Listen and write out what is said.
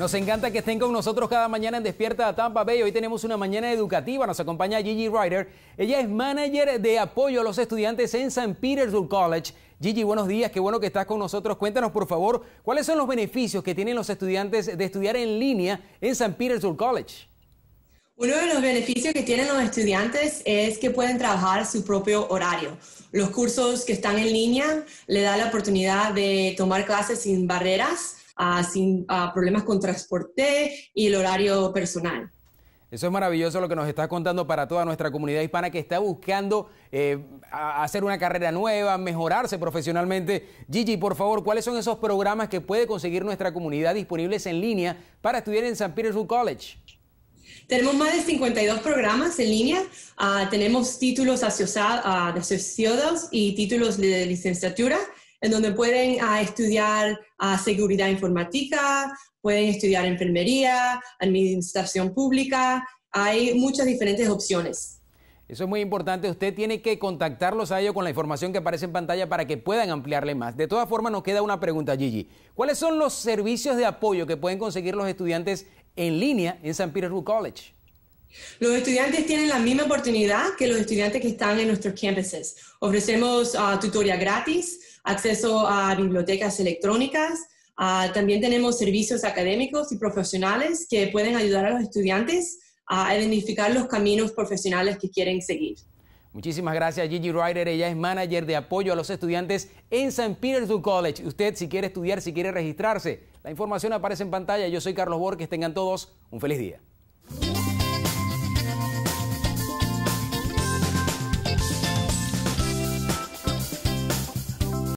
Nos encanta que estén con nosotros cada mañana en Despierta de Tampa Bay. Hoy tenemos una mañana educativa. Nos acompaña Gigi Ryder. Ella es manager de apoyo a los estudiantes en St. Petersburg College. Gigi, buenos días. Qué bueno que estás con nosotros. Cuéntanos, por favor, cuáles son los beneficios que tienen los estudiantes de estudiar en línea en St. Petersburg College. Uno de los beneficios que tienen los estudiantes es que pueden trabajar su propio horario. Los cursos que están en línea le dan la oportunidad de tomar clases sin barreras sin problemas con transporte y el horario personal. Eso es maravilloso lo que nos está contando para toda nuestra comunidad hispana que está buscando eh, hacer una carrera nueva, mejorarse profesionalmente. Gigi, por favor, ¿cuáles son esos programas que puede conseguir nuestra comunidad disponibles en línea para estudiar en San Petersburg College? Tenemos más de 52 programas en línea. Ah, tenemos títulos ah, asociados y títulos de licenciatura en donde pueden ah, estudiar ah, seguridad informática, pueden estudiar enfermería, administración pública, hay muchas diferentes opciones. Eso es muy importante. Usted tiene que contactarlos a ellos con la información que aparece en pantalla para que puedan ampliarle más. De todas formas, nos queda una pregunta, Gigi. ¿Cuáles son los servicios de apoyo que pueden conseguir los estudiantes en línea en San Petersburg College? Los estudiantes tienen la misma oportunidad que los estudiantes que están en nuestros campuses. Ofrecemos ah, tutoría gratis, acceso a bibliotecas electrónicas, ah, también tenemos servicios académicos y profesionales que pueden ayudar a los estudiantes a identificar los caminos profesionales que quieren seguir. Muchísimas gracias Gigi Ryder, ella es manager de apoyo a los estudiantes en St. Petersburg College. Usted si quiere estudiar, si quiere registrarse, la información aparece en pantalla. Yo soy Carlos Borges, tengan todos un feliz día.